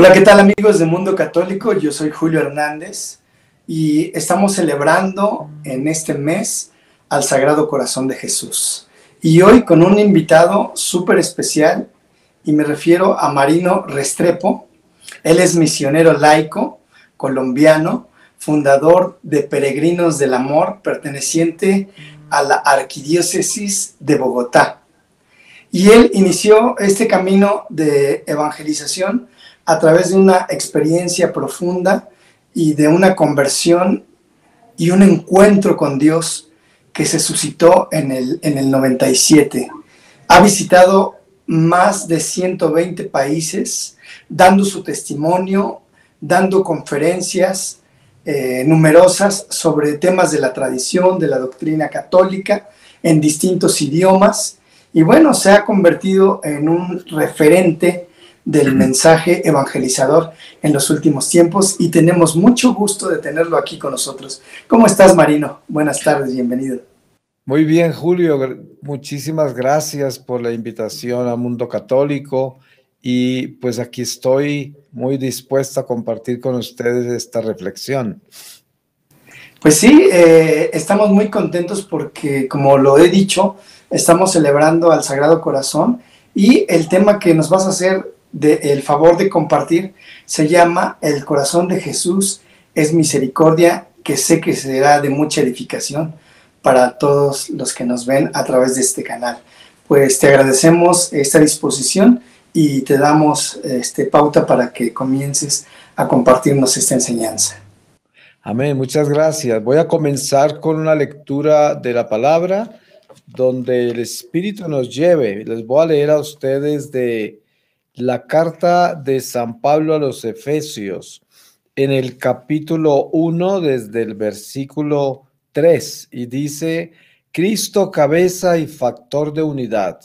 Hola, ¿qué tal amigos de Mundo Católico? Yo soy Julio Hernández y estamos celebrando en este mes al Sagrado Corazón de Jesús. Y hoy con un invitado súper especial y me refiero a Marino Restrepo. Él es misionero laico colombiano, fundador de Peregrinos del Amor, perteneciente a la Arquidiócesis de Bogotá. Y él inició este camino de evangelización a través de una experiencia profunda y de una conversión y un encuentro con Dios que se suscitó en el, en el 97. Ha visitado más de 120 países, dando su testimonio, dando conferencias eh, numerosas sobre temas de la tradición, de la doctrina católica, en distintos idiomas. Y bueno, se ha convertido en un referente del mensaje evangelizador en los últimos tiempos y tenemos mucho gusto de tenerlo aquí con nosotros. ¿Cómo estás, Marino? Buenas tardes, bienvenido. Muy bien, Julio. Muchísimas gracias por la invitación a Mundo Católico y pues aquí estoy muy dispuesto a compartir con ustedes esta reflexión. Pues sí, eh, estamos muy contentos porque, como lo he dicho, estamos celebrando al Sagrado Corazón y el tema que nos vas a hacer de, el favor de compartir, se llama El corazón de Jesús es misericordia, que sé que será de mucha edificación para todos los que nos ven a través de este canal. Pues te agradecemos esta disposición y te damos este, pauta para que comiences a compartirnos esta enseñanza. Amén, muchas gracias. Voy a comenzar con una lectura de la palabra donde el Espíritu nos lleve. Les voy a leer a ustedes de la carta de San Pablo a los Efesios en el capítulo 1 desde el versículo 3 y dice, Cristo cabeza y factor de unidad.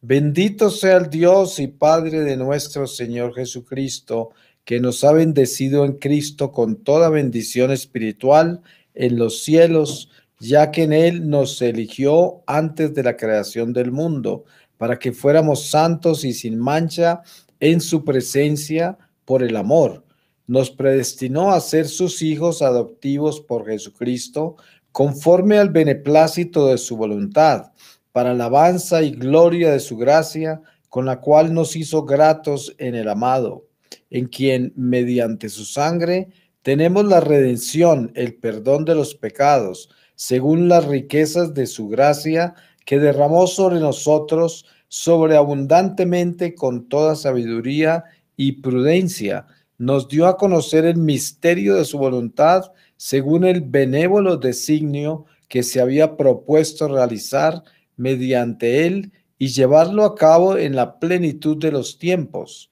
Bendito sea el Dios y Padre de nuestro Señor Jesucristo, que nos ha bendecido en Cristo con toda bendición espiritual en los cielos ya que en Él nos eligió antes de la creación del mundo, para que fuéramos santos y sin mancha en su presencia por el amor. Nos predestinó a ser sus hijos adoptivos por Jesucristo, conforme al beneplácito de su voluntad, para alabanza y gloria de su gracia, con la cual nos hizo gratos en el amado, en quien, mediante su sangre, tenemos la redención, el perdón de los pecados, según las riquezas de su gracia, que derramó sobre nosotros sobreabundantemente con toda sabiduría y prudencia, nos dio a conocer el misterio de su voluntad, según el benévolo designio que se había propuesto realizar mediante él y llevarlo a cabo en la plenitud de los tiempos.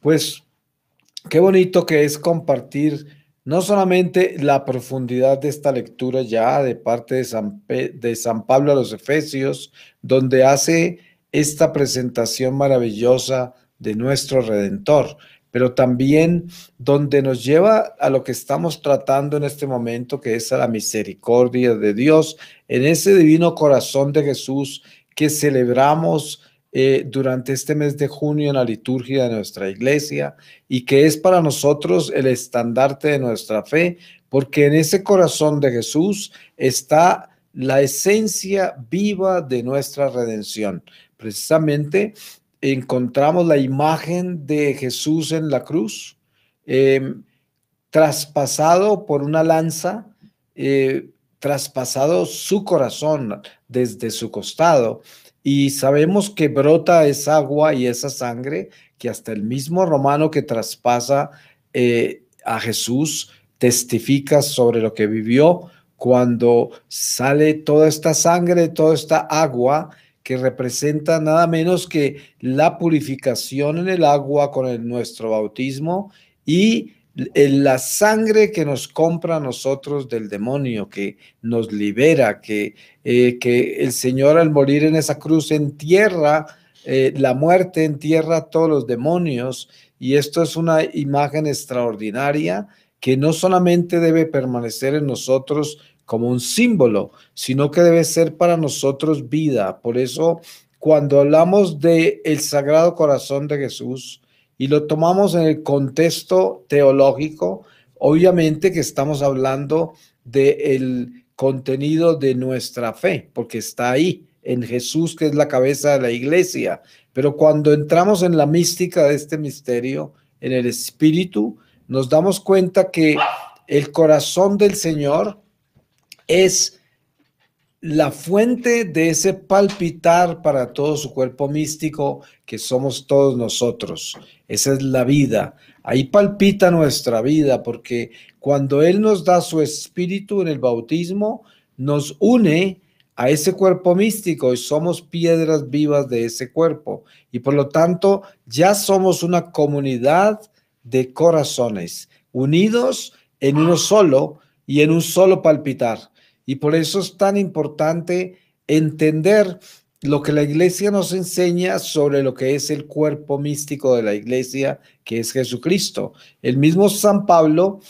Pues qué bonito que es compartir no solamente la profundidad de esta lectura ya de parte de San, Pablo a los Efesios, donde hace esta presentación maravillosa de nuestro Redentor, pero también donde nos lleva a lo que estamos tratando en este momento, que es a la misericordia de Dios, en ese divino corazón de Jesús que celebramos eh, durante este mes de junio en la liturgia de nuestra iglesia y que es para nosotros el estandarte de nuestra fe, porque en ese corazón de Jesús está la esencia viva de nuestra redención. Precisamente encontramos la imagen de Jesús en la cruz, em, traspasado por una lanza, eh, traspasado su corazón desde su costado y sabemos que brota esa agua y esa sangre que hasta el mismo romano que traspasa eh, a Jesús testifica sobre lo que vivió cuando sale toda esta sangre, toda esta agua que representa nada menos que la purificación en el agua con el, nuestro bautismo y eh, la sangre que nos compra a nosotros del demonio, que nos libera, que, eh, que el Señor al morir en esa cruz entierra eh, la muerte, entierra a todos los demonios. Y esto es una imagen extraordinaria que no solamente debe permanecer en nosotros como un símbolo, sino que debe ser para nosotros vida. Por eso, cuando hablamos de el Sagrado Corazón de Jesús, y lo tomamos en el contexto teológico, obviamente que estamos hablando del contenido de nuestra fe, porque está ahí, en Jesús, que es la cabeza de la iglesia. Pero cuando entramos en la mística de este misterio, en el espíritu, nos damos cuenta que el corazón del Señor es la fuente de ese palpitar para todo su cuerpo místico que somos todos nosotros. Esa es la vida. Ahí palpita nuestra vida porque cuando Él nos da su espíritu en el bautismo, nos une a ese cuerpo místico y somos piedras vivas de ese cuerpo. Y por lo tanto, ya somos una comunidad de corazones unidos en uno solo y en un solo palpitar y por eso es tan importante entender lo que la iglesia nos enseña sobre lo que es el cuerpo místico de la iglesia, que es Jesucristo. El mismo San Pablo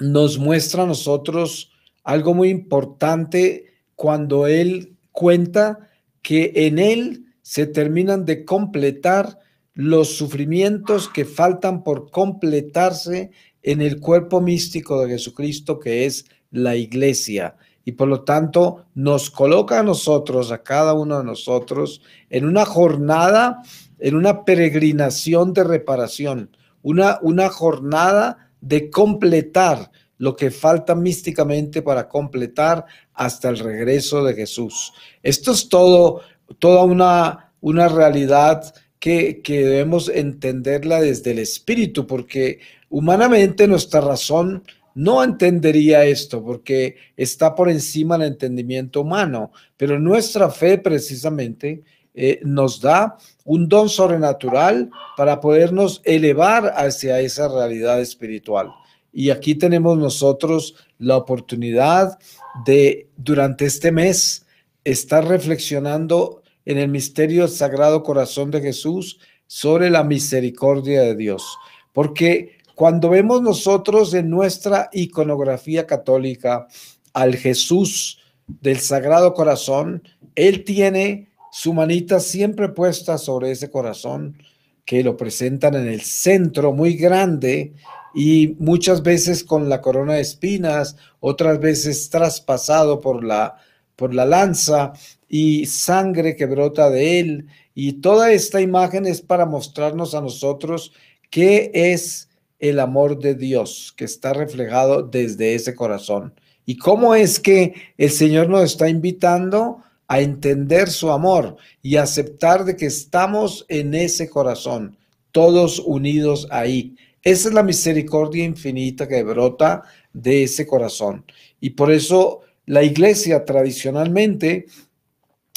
nos muestra a nosotros algo muy importante cuando él cuenta que en él se terminan de completar los sufrimientos que faltan por completarse en el cuerpo místico de Jesucristo, que es la iglesia y por lo tanto nos coloca a nosotros, a cada uno de nosotros, en una jornada, en una peregrinación de reparación, una, una jornada de completar lo que falta místicamente para completar hasta el regreso de Jesús. Esto es todo, toda una, una realidad que, que debemos entenderla desde el espíritu, porque humanamente nuestra razón no entendería esto porque está por encima del entendimiento humano, pero nuestra fe precisamente eh, nos da un don sobrenatural para podernos elevar hacia esa realidad espiritual. Y aquí tenemos nosotros la oportunidad de, durante este mes, estar reflexionando en el misterio Sagrado Corazón de Jesús sobre la misericordia de Dios. Porque cuando vemos nosotros en nuestra iconografía católica al Jesús del Sagrado Corazón, Él tiene su manita siempre puesta sobre ese corazón que lo presentan en el centro muy grande y muchas veces con la corona de espinas, otras veces traspasado por la, por la lanza y sangre que brota de él. Y toda esta imagen es para mostrarnos a nosotros qué es el amor de Dios que está reflejado desde ese corazón. ¿Y cómo es que el Señor nos está invitando a entender su amor y aceptar de que estamos en ese corazón, todos unidos ahí? Esa es la misericordia infinita que brota de ese corazón. Y por eso la iglesia tradicionalmente,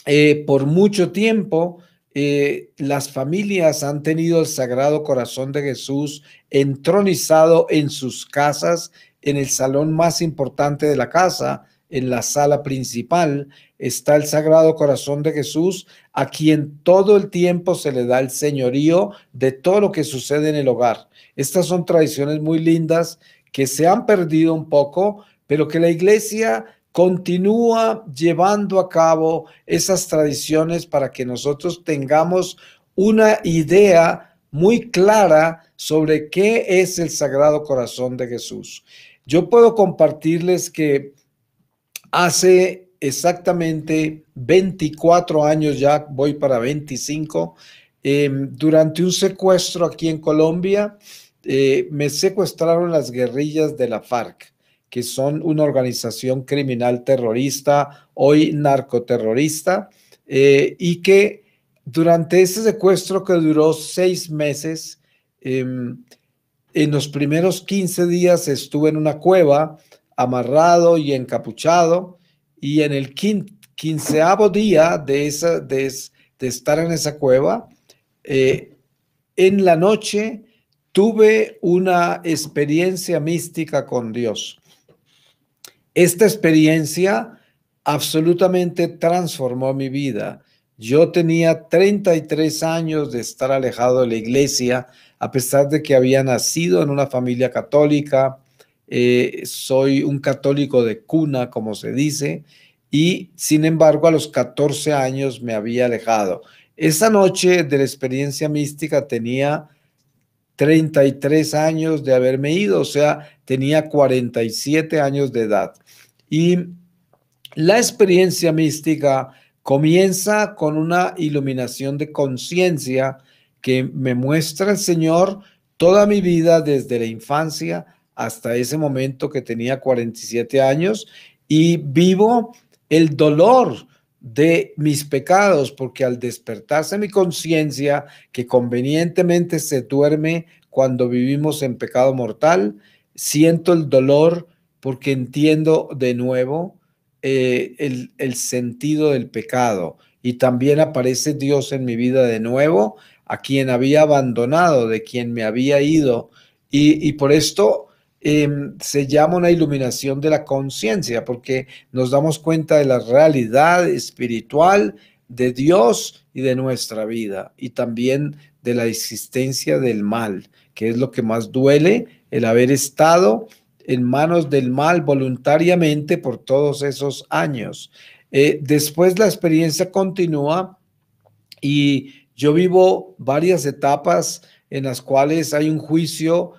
eh, por mucho tiempo, eh, las familias han tenido el Sagrado Corazón de Jesús entronizado en sus casas, en el salón más importante de la casa, en la sala principal, está el Sagrado Corazón de Jesús, a quien todo el tiempo se le da el señorío de todo lo que sucede en el hogar. Estas son tradiciones muy lindas que se han perdido un poco, pero que la iglesia continúa llevando a cabo esas tradiciones para que nosotros tengamos una idea muy clara sobre qué es el Sagrado Corazón de Jesús. Yo puedo compartirles que hace exactamente 24 años, ya voy para 25, em, durante un secuestro aquí en Colombia, eh, me secuestraron las guerrillas de la FARC que son una organización criminal terrorista, hoy narcoterrorista, eh, y que durante ese secuestro que duró seis meses, em, en los primeros 15 días estuve en una cueva, amarrado y encapuchado, y en el quinceavo día de, esa, de, estar en esa cueva, eh, en la noche tuve una experiencia mística con Dios. Esta experiencia absolutamente transformó mi vida. Yo tenía 33 años de estar alejado de la iglesia, a pesar de que había nacido en una familia católica. Eh, soy un católico de cuna, como se dice, y sin embargo a los 14 años me había alejado. Esa noche de la experiencia mística tenía 33 años de haberme ido, o sea, tenía 47 años de edad. Y la experiencia mística comienza con una iluminación de conciencia que me muestra el Señor toda mi vida desde la infancia hasta ese momento que tenía 47 años y vivo el dolor de mis pecados, porque al despertarse mi conciencia, que convenientemente se duerme cuando vivimos en pecado mortal, siento el dolor porque entiendo de nuevo eh, el, sentido del pecado. Y también aparece Dios en mi vida de nuevo, a quien había abandonado, de quien me había ido. Y, y, por esto Em, se llama una iluminación de la conciencia, porque nos damos cuenta de la realidad espiritual de Dios y de nuestra vida, y también de la existencia del mal, que es lo que más duele, el haber estado en manos del mal voluntariamente por todos esos años. Eh, después la experiencia continúa y yo vivo varias etapas en las cuales hay un juicio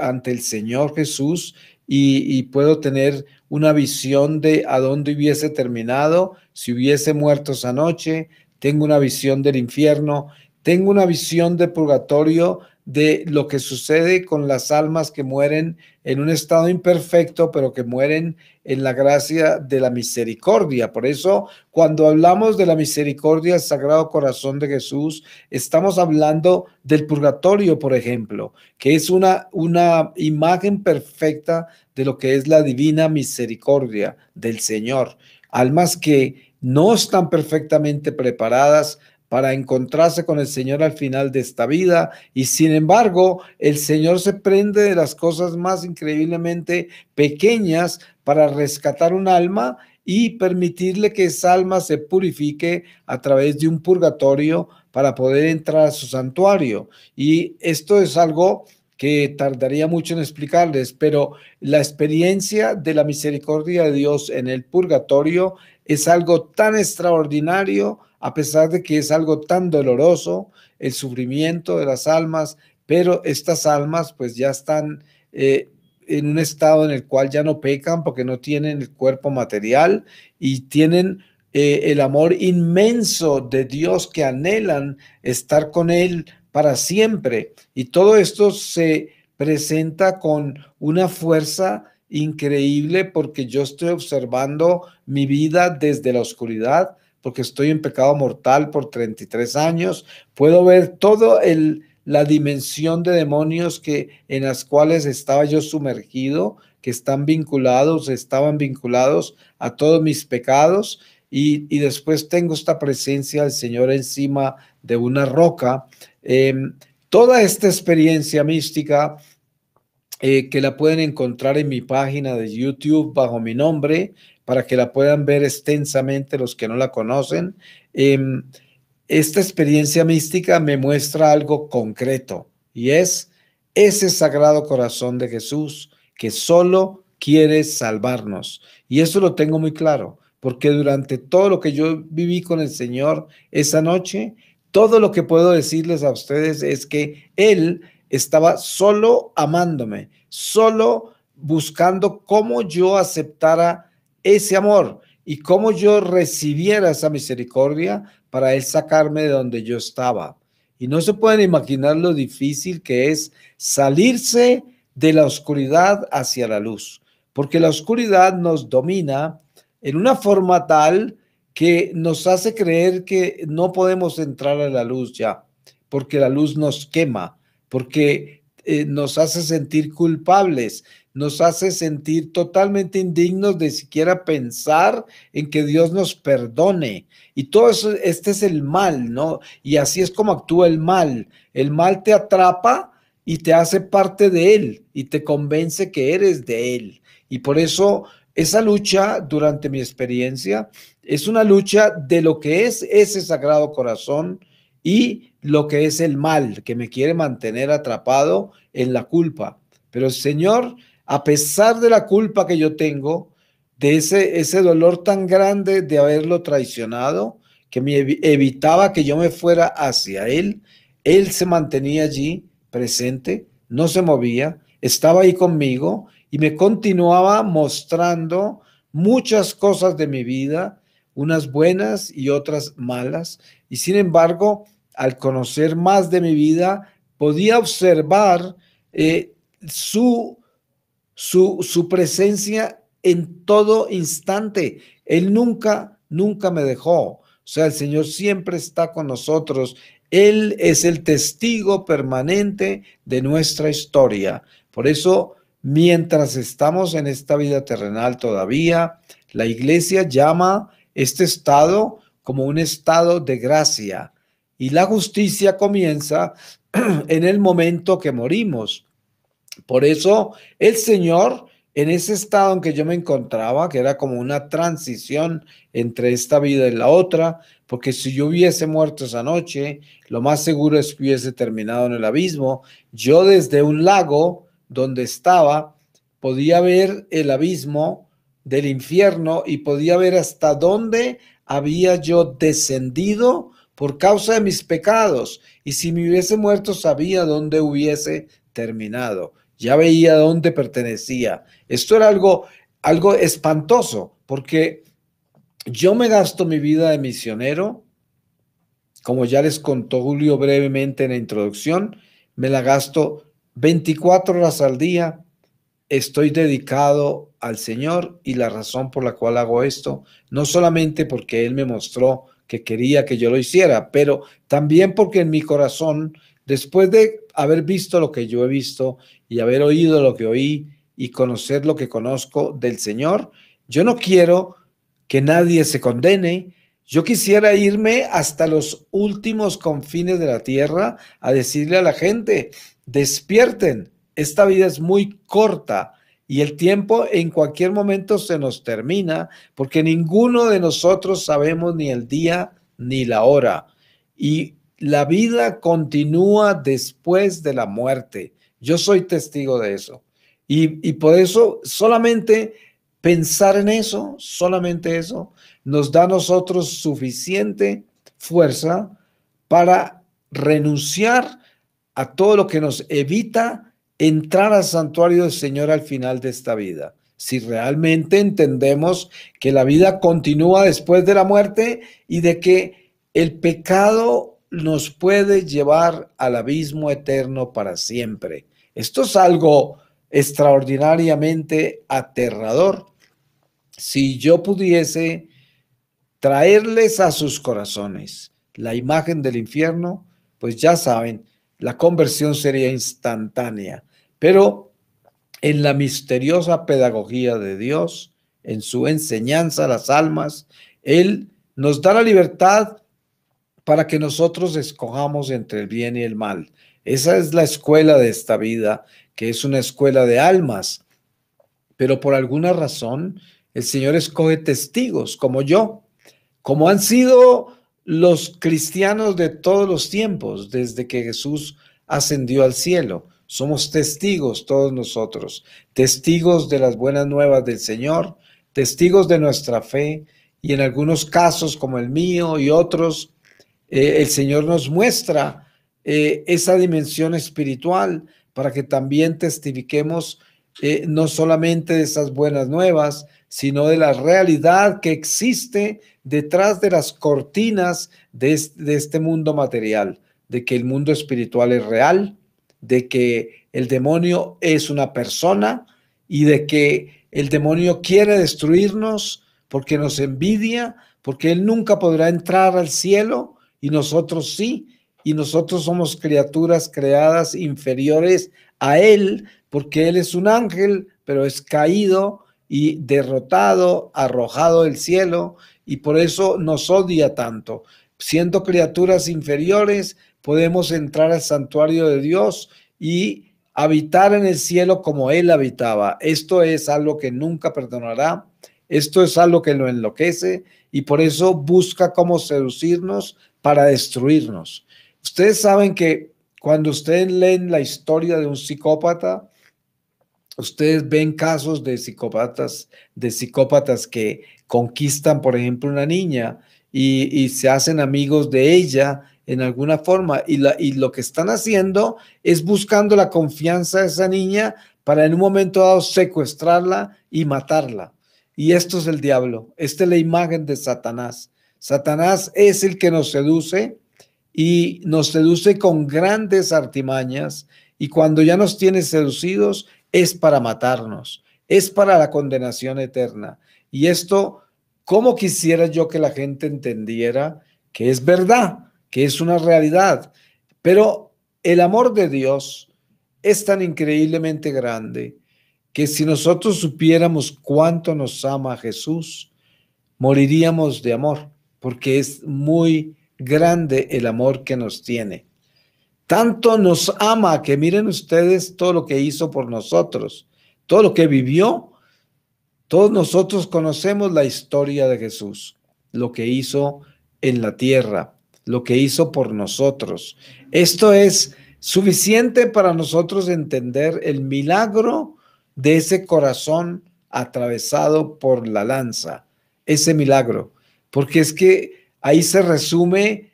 ante el Señor Jesús y, y, puedo tener una visión de a dónde hubiese terminado si hubiese muerto esa noche, tengo una visión del infierno, tengo una visión de purgatorio de lo que sucede con las almas que mueren en un estado imperfecto, pero que mueren en la gracia de la misericordia. Por eso, cuando hablamos de la misericordia del Sagrado Corazón de Jesús, estamos hablando del purgatorio, por ejemplo, que es una, una imagen perfecta de lo que es la divina misericordia del Señor. Almas que no están perfectamente preparadas para encontrarse con el Señor al final de esta vida. Y sin embargo, el Señor se prende de las cosas más increíblemente pequeñas para rescatar un alma y permitirle que esa alma se purifique a través de un purgatorio para poder entrar a su santuario. Y esto es algo que tardaría mucho en explicarles, pero la experiencia de la misericordia de Dios en el purgatorio es algo tan extraordinario a pesar de que es algo tan doloroso, el sufrimiento de las almas, pero estas almas pues ya están eh, en un estado en el cual ya no pecan porque no tienen el cuerpo material y tienen eh, el amor inmenso de Dios que anhelan estar con Él para siempre. Y todo esto se presenta con una fuerza increíble porque yo estoy observando mi vida desde la oscuridad porque estoy en pecado mortal por 33 años, puedo ver toda la dimensión de demonios que, en las cuales estaba yo sumergido, que están vinculados, estaban vinculados a todos mis pecados, y, después tengo esta presencia del Señor encima de una roca. Em, toda esta experiencia mística eh, que la pueden encontrar en mi página de YouTube bajo mi nombre, para que la puedan ver extensamente los que no la conocen. Em, esta experiencia mística me muestra algo concreto y es ese sagrado corazón de Jesús que solo quiere salvarnos. Y eso lo tengo muy claro, porque durante todo lo que yo viví con el Señor esa noche, todo lo que puedo decirles a ustedes es que Él estaba solo amándome, solo buscando cómo yo aceptara ese amor y cómo yo recibiera esa misericordia para Él sacarme de donde yo estaba. Y no se pueden imaginar lo difícil que es salirse de la oscuridad hacia la luz, porque la oscuridad nos domina en una forma tal que nos hace creer que no podemos entrar a la luz ya, porque la luz nos quema, porque eh, nos hace sentir culpables, nos hace sentir totalmente indignos de siquiera pensar en que Dios nos perdone. Y todo eso, este es el mal, ¿no? Y así es como actúa el mal. El mal te atrapa y te hace parte de él y te convence que eres de él. Y por eso esa lucha, durante mi experiencia, es una lucha de lo que es ese sagrado corazón y lo que es el mal que me quiere mantener atrapado en la culpa. Pero Señor, a pesar de la culpa que yo tengo, de ese, ese dolor tan grande de haberlo traicionado, que me evitaba que yo me fuera hacia él, él se mantenía allí presente, no se movía, estaba ahí conmigo y me continuaba mostrando muchas cosas de mi vida, unas buenas y otras malas. Y sin embargo, al conocer más de mi vida, podía observar eh, su su, presencia en todo instante. Él nunca, nunca me dejó. O sea, el Señor siempre está con nosotros. Él es el testigo permanente de nuestra historia. Por eso, mientras estamos en esta vida terrenal todavía, la iglesia llama este estado como un estado de gracia. Y la justicia comienza en el momento que morimos. Por eso el Señor, en ese estado en que yo me encontraba, que era como una transición entre esta vida y la otra, porque si yo hubiese muerto esa noche, lo más seguro es que hubiese terminado en el abismo. Yo desde un lago donde estaba, podía ver el abismo del infierno y podía ver hasta dónde había yo descendido por causa de mis pecados. Y si me hubiese muerto, sabía dónde hubiese terminado ya veía dónde pertenecía. Esto era algo, algo espantoso, porque yo me gasto mi vida de misionero, como ya les contó Julio brevemente en la introducción, me la gasto 24 horas al día, estoy dedicado al Señor y la razón por la cual hago esto, no solamente porque Él me mostró que quería que yo lo hiciera, pero también porque en mi corazón Después de haber visto lo que yo he visto y haber oído lo que oí y conocer lo que conozco del Señor, yo no quiero que nadie se condene. Yo quisiera irme hasta los últimos confines de la tierra a decirle a la gente, despierten, esta vida es muy corta y el tiempo en cualquier momento se nos termina porque ninguno de nosotros sabemos ni el día ni la hora. Y la vida continúa después de la muerte. Yo soy testigo de eso. Y, por eso solamente pensar en eso, solamente eso, nos da a nosotros suficiente fuerza para renunciar a todo lo que nos evita entrar al santuario del Señor al final de esta vida. Si realmente entendemos que la vida continúa después de la muerte y de que el pecado nos puede llevar al abismo eterno para siempre. Esto es algo extraordinariamente aterrador. Si yo pudiese traerles a sus corazones la imagen del infierno, pues ya saben, la conversión sería instantánea. Pero en la misteriosa pedagogía de Dios, en su enseñanza a las almas, Él nos da la libertad para que nosotros escojamos entre el bien y el mal. Esa es la escuela de esta vida, que es una escuela de almas. Pero por alguna razón, el Señor escoge testigos como yo, como han sido los cristianos de todos los tiempos, desde que Jesús ascendió al cielo. Somos testigos todos nosotros, testigos de las buenas nuevas del Señor, testigos de nuestra fe y en algunos casos como el mío y otros, eh, el Señor nos muestra eh, esa dimensión espiritual para que también testifiquemos eh, no solamente de esas buenas nuevas, sino de la realidad que existe detrás de las cortinas de este mundo material, de que el mundo espiritual es real, de que el demonio es una persona y de que el demonio quiere destruirnos porque nos envidia, porque él nunca podrá entrar al cielo y nosotros sí, y nosotros somos criaturas creadas inferiores a Él, porque Él es un ángel, pero es caído y derrotado, arrojado del cielo, y por eso nos odia tanto. Siendo criaturas inferiores, podemos entrar al santuario de Dios y habitar en el cielo como Él habitaba. Esto es algo que nunca perdonará, esto es algo que lo enloquece y por eso busca cómo seducirnos para destruirnos. Ustedes saben que cuando ustedes leen la historia de un psicópata, ustedes ven casos de psicópatas, de psicópatas que conquistan, por ejemplo, una niña y, se hacen amigos de ella en alguna forma. Y, y lo que están haciendo es buscando la confianza de esa niña para en un momento dado secuestrarla y matarla. Y esto es el diablo, esta es la imagen de Satanás. Satanás es el que nos seduce y nos seduce con grandes artimañas y cuando ya nos tiene seducidos es para matarnos, es para la condenación eterna. Y esto, ¿cómo quisiera yo que la gente entendiera que es verdad, que es una realidad? Pero el amor de Dios es tan increíblemente grande que si nosotros supiéramos cuánto nos ama Jesús, moriríamos de amor porque es muy grande el amor que nos tiene. Tanto nos ama que miren ustedes todo lo que hizo por nosotros, todo lo que vivió. Todos nosotros conocemos la historia de Jesús, lo que hizo en la tierra, lo que hizo por nosotros. Esto es suficiente para nosotros entender el milagro de ese corazón atravesado por la lanza, ese milagro porque es que ahí se resume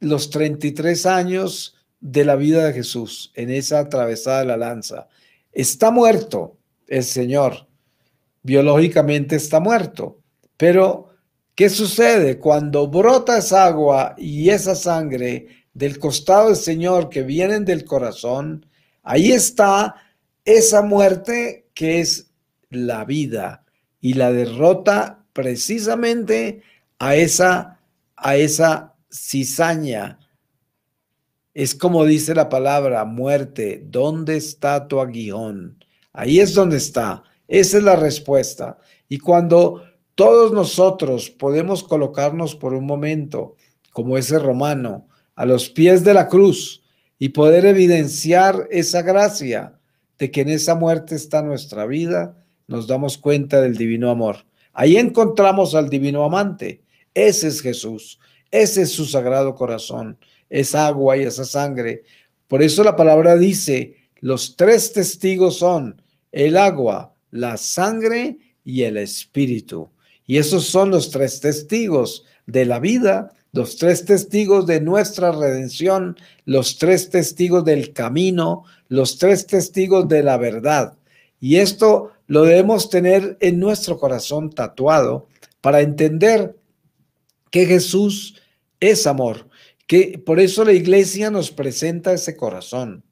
los 33 años de la vida de Jesús, en esa atravesada de la lanza. Está muerto el Señor, biológicamente está muerto, pero ¿qué sucede cuando brota esa agua y esa sangre del costado del Señor que vienen del corazón? Ahí está esa muerte que es la vida y la derrota precisamente a esa, a esa cizaña. Es como dice la palabra muerte, ¿dónde está tu aguijón? Ahí es donde está. Esa es la respuesta. Y cuando todos nosotros podemos colocarnos por un momento, como ese romano, a los pies de la cruz y poder evidenciar esa gracia de que en esa muerte está nuestra vida, nos damos cuenta del divino amor. Ahí encontramos al divino amante, ese es Jesús, ese es su sagrado corazón, es agua y esa sangre. Por eso la palabra dice, los tres testigos son el agua, la sangre y el espíritu. Y esos son los tres testigos de la vida, los tres testigos de nuestra redención, los tres testigos del camino, los tres testigos de la verdad. Y esto lo debemos tener en nuestro corazón tatuado para entender que Jesús es amor, que por eso la iglesia nos presenta ese corazón.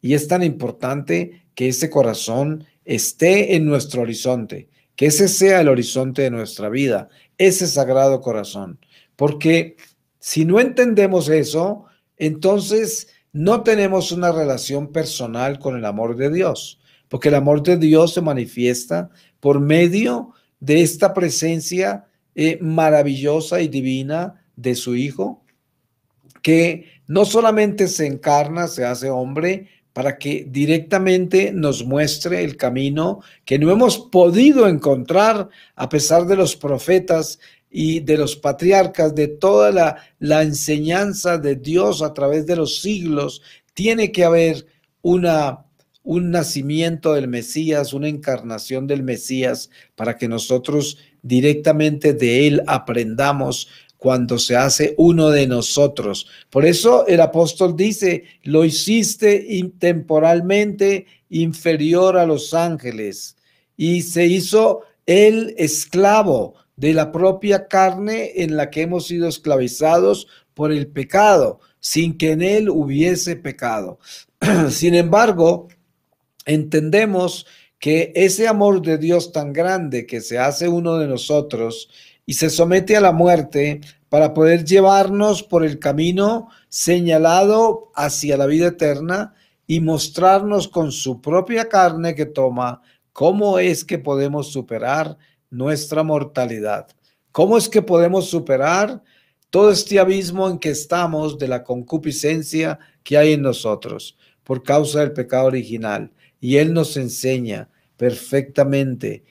Y es tan importante que ese corazón esté en nuestro horizonte, que ese sea el horizonte de nuestra vida, ese sagrado corazón. Porque si no entendemos eso, entonces no tenemos una relación personal con el amor de Dios, porque el amor de Dios se manifiesta por medio de esta presencia eh, maravillosa y divina de su Hijo, que no solamente se encarna, se hace hombre, para que directamente nos muestre el camino que no hemos podido encontrar a pesar de los profetas y de los patriarcas, de toda la, la enseñanza de Dios a través de los siglos. Tiene que haber una, un nacimiento del Mesías, una encarnación del Mesías, para que nosotros directamente de Él aprendamos cuando se hace uno de nosotros. Por eso el apóstol dice, lo hiciste temporalmente inferior a los ángeles y se hizo el esclavo de la propia carne en la que hemos sido esclavizados por el pecado, sin que en él hubiese pecado. sin embargo, entendemos que ese amor de Dios tan grande que se hace uno de nosotros y se somete a la muerte para poder llevarnos por el camino señalado hacia la vida eterna y mostrarnos con su propia carne que toma cómo es que podemos superar nuestra mortalidad, cómo es que podemos superar todo este abismo en que estamos de la concupiscencia que hay en nosotros por causa del pecado original. Y Él nos enseña perfectamente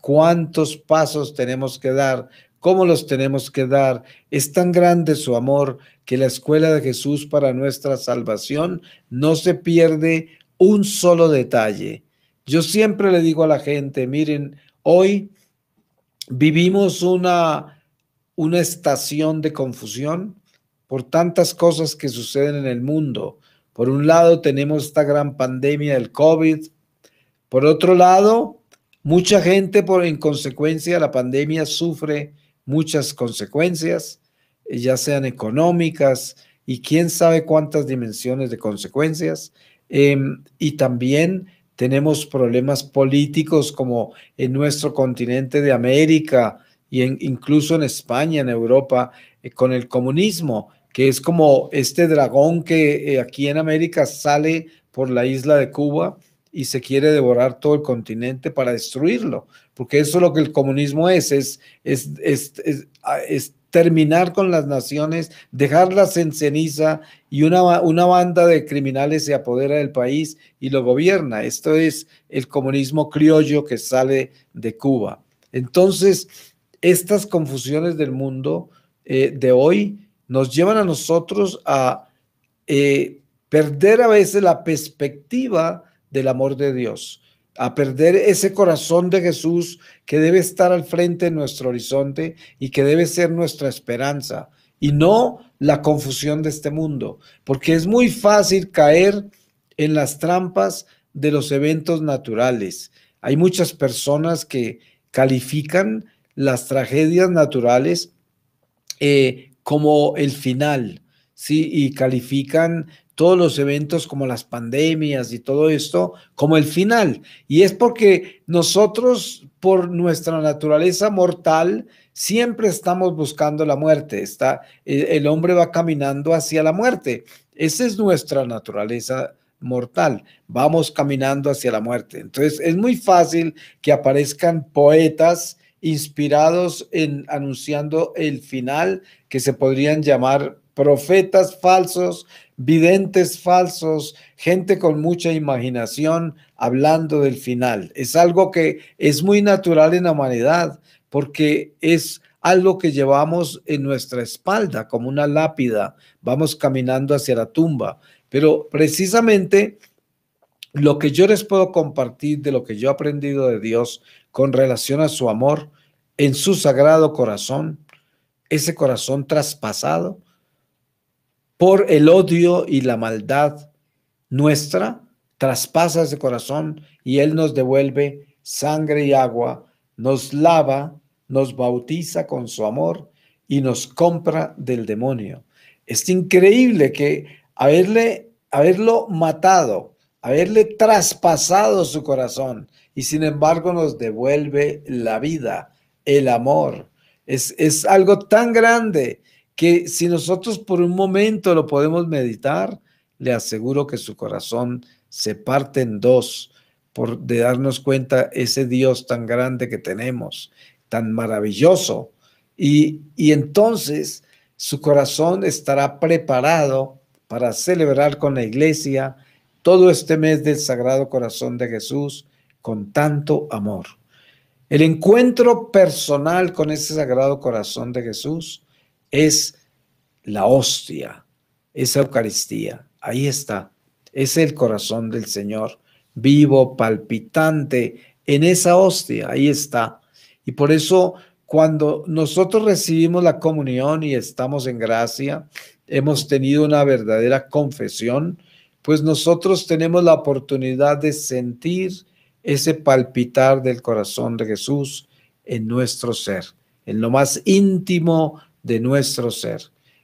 cuántos pasos tenemos que dar, cómo los tenemos que dar. Es tan grande su amor que la escuela de Jesús para nuestra salvación no se pierde un solo detalle. Yo siempre le digo a la gente, miren, hoy vivimos una, una estación de confusión por tantas cosas que suceden en el mundo. Por un lado tenemos esta gran pandemia del COVID, por otro lado, mucha gente por en consecuencia la pandemia sufre muchas consecuencias, eh, ya sean económicas y quién sabe cuántas dimensiones de consecuencias. Em, y también tenemos problemas políticos como en nuestro continente de América y incluso en España, en Europa, eh, con el comunismo, que es como este dragón que eh, aquí en América sale por la isla de Cuba y se quiere devorar todo el continente para destruirlo, porque eso es lo que el comunismo es, es, es, ah, terminar con las naciones, dejarlas en ceniza y una, una banda de criminales se apodera del país y lo gobierna. Esto es el comunismo criollo que sale de Cuba. Entonces, estas confusiones del mundo eh, de hoy nos llevan a nosotros a eh, perder a veces la perspectiva del amor de Dios, a perder ese corazón de Jesús que debe estar al frente de nuestro horizonte y que debe ser nuestra esperanza y no la confusión de este mundo, porque es muy fácil caer en las trampas de los eventos naturales. Hay muchas personas que califican las tragedias naturales eh, como el final, ¿sí? Y califican todos los eventos como las pandemias y todo esto como el final. Y es porque nosotros, por nuestra naturaleza mortal, siempre estamos buscando la muerte. Está, eh, el hombre va caminando hacia la muerte. Esa es nuestra naturaleza mortal. Vamos caminando hacia la muerte. Entonces, es muy fácil que aparezcan poetas inspirados en anunciando el final que se podrían llamar profetas falsos, videntes falsos, gente con mucha imaginación hablando del final. Es algo que es muy natural en la humanidad porque es algo que llevamos en nuestra espalda como una lápida. Vamos caminando hacia la tumba. Pero precisamente lo que yo les puedo compartir de lo que yo he aprendido de Dios con relación a su amor en su sagrado corazón, ese corazón traspasado, por el odio y la maldad nuestra, traspasa ese corazón y Él nos devuelve sangre y agua, nos lava, nos bautiza con su amor y nos compra del demonio. Es increíble que haberle, haberlo matado, haberle traspasado su corazón y sin embargo nos devuelve la vida, el amor. Es, es algo tan grande que si nosotros por un momento lo podemos meditar, le aseguro que su corazón se parte en dos por de darnos cuenta ese Dios tan grande que tenemos, tan maravilloso. Y, y entonces su corazón estará preparado para celebrar con la iglesia todo este mes del Sagrado Corazón de Jesús con tanto amor. El encuentro personal con ese Sagrado Corazón de Jesús es la hostia, esa Eucaristía. Ahí está. Es el corazón del Señor, vivo, palpitante, en esa hostia. Ahí está. Y por eso cuando nosotros recibimos la comunión y estamos en gracia, hemos tenido una verdadera confesión, pues nosotros tenemos la oportunidad de sentir ese palpitar del corazón de Jesús en nuestro ser, en lo más íntimo de nuestro ser,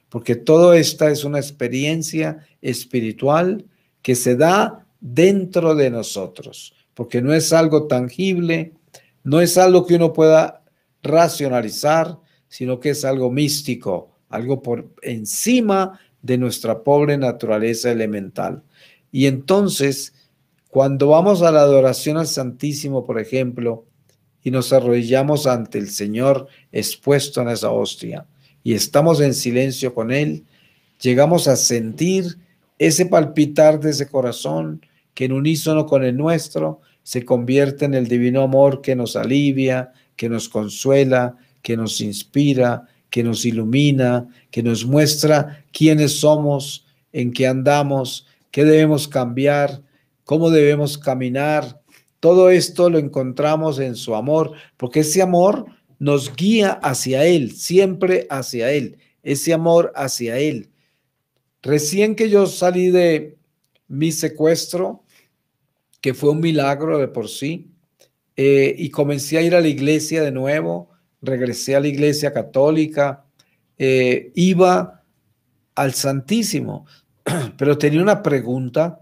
porque todo esta es una experiencia espiritual que se da dentro de nosotros, porque no es algo tangible, no es algo que uno pueda racionalizar, sino que es algo místico, algo por encima de nuestra pobre naturaleza elemental. Y entonces, cuando vamos a la adoración al Santísimo, por ejemplo, y nos arrodillamos ante el Señor expuesto en esa hostia, y estamos en silencio con Él, llegamos a sentir ese palpitar de ese corazón que en unísono con el nuestro se convierte en el divino amor que nos alivia, que nos consuela, que nos inspira, que nos ilumina, que nos muestra quiénes somos, en qué andamos, qué debemos cambiar, cómo debemos caminar. Todo esto lo encontramos en su amor, porque ese amor nos guía hacia Él, siempre hacia Él, ese amor hacia Él. Recién que yo salí de mi secuestro, que fue un milagro de por sí, eh, y comencé a ir a la iglesia de nuevo, regresé a la iglesia católica, eh, iba al Santísimo, pero tenía una pregunta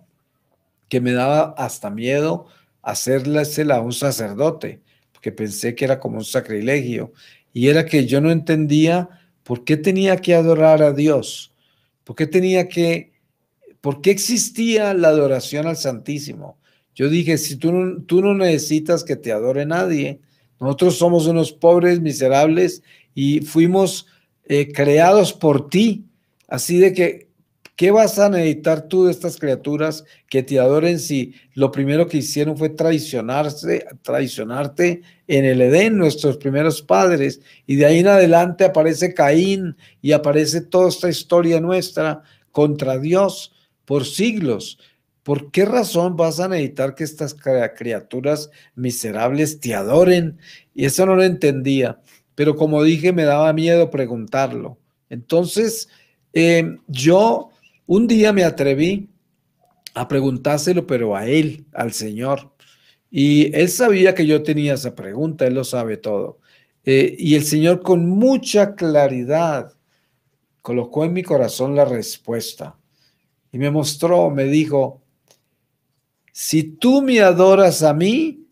que me daba hasta miedo hacerla a un sacerdote que pensé que era como un sacrilegio, y era que yo no entendía por qué tenía que adorar a Dios, por qué tenía que, por qué existía la adoración al Santísimo. Yo dije, si tú no, tú no necesitas que te adore nadie, nosotros somos unos pobres, miserables, y fuimos eh, creados por ti, así de que ¿Qué vas a necesitar tú de estas criaturas que te adoren si lo primero que hicieron fue traicionarse, traicionarte en el Edén, nuestros primeros padres? Y de ahí en adelante aparece Caín y aparece toda esta historia nuestra contra Dios por siglos. ¿Por qué razón vas a necesitar que estas criaturas miserables te adoren? Y eso no lo entendía, pero como dije, me daba miedo preguntarlo. Entonces, eh, yo un día me atreví a preguntárselo, pero a él, al Señor. Y él sabía que yo tenía esa pregunta, él lo sabe todo. Eh, y el Señor con mucha claridad colocó en mi corazón la respuesta. Y me mostró, me dijo, si tú me adoras a mí,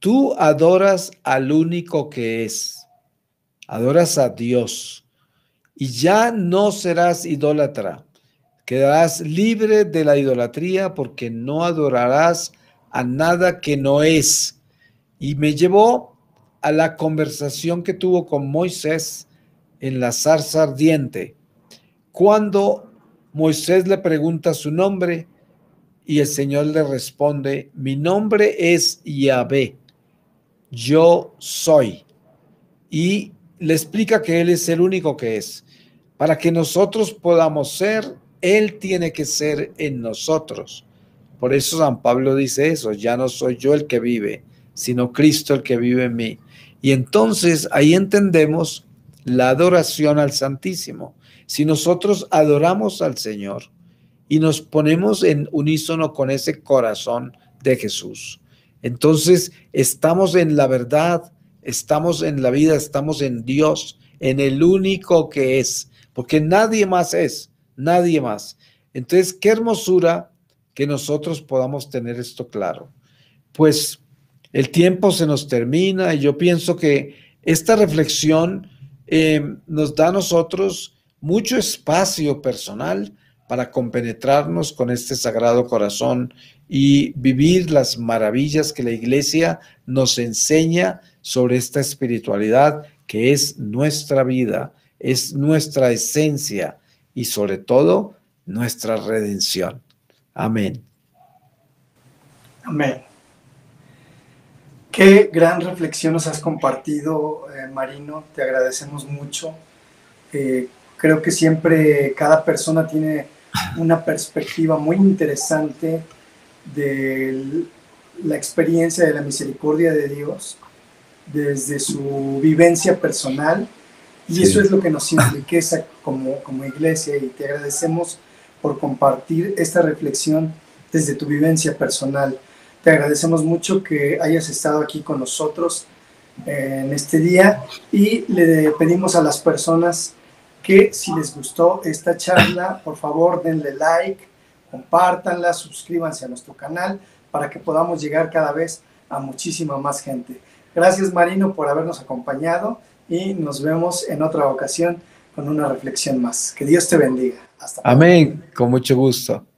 tú adoras al único que es. Adoras a Dios. Y ya no serás idólatra Quedarás libre de la idolatría porque no adorarás a nada que no es. Y me llevó a la conversación que tuvo con Moisés en la zarza ardiente. Cuando Moisés le pregunta su nombre y el Señor le responde, mi nombre es Yahvé, yo soy. Y le explica que Él es el único que es, para que nosotros podamos ser él tiene que ser en nosotros. Por eso San Pablo dice eso, ya no soy yo el que vive, sino Cristo el que vive en mí. Y entonces ahí entendemos la adoración al Santísimo. Si nosotros adoramos al Señor y nos ponemos en unísono con ese corazón de Jesús, entonces estamos en la verdad, estamos en la vida, estamos en Dios, en el único que es, porque nadie más es nadie más. Entonces, qué hermosura que nosotros podamos tener esto claro. Pues el tiempo se nos termina y yo pienso que esta reflexión eh, nos da a nosotros mucho espacio personal para compenetrarnos con este sagrado corazón y vivir las maravillas que la iglesia nos enseña sobre esta espiritualidad que es nuestra vida, es nuestra esencia, y sobre todo nuestra redención. Amén. Amén. Qué gran reflexión nos has compartido, eh, Marino. Te agradecemos mucho. Eh, creo que siempre cada persona tiene una perspectiva muy interesante de la experiencia de la misericordia de Dios desde su vivencia personal y eso es lo que nos enriquece como, como iglesia y te agradecemos por compartir esta reflexión desde tu vivencia personal. Te agradecemos mucho que hayas estado aquí con nosotros eh, en este día y le pedimos a las personas que si les gustó esta charla, por favor denle like, compártanla, suscríbanse a nuestro canal para que podamos llegar cada vez a muchísima más gente. Gracias Marino por habernos acompañado y nos vemos en otra ocasión con una reflexión más. Que Dios te bendiga. Hasta Amén. Con mucho gusto.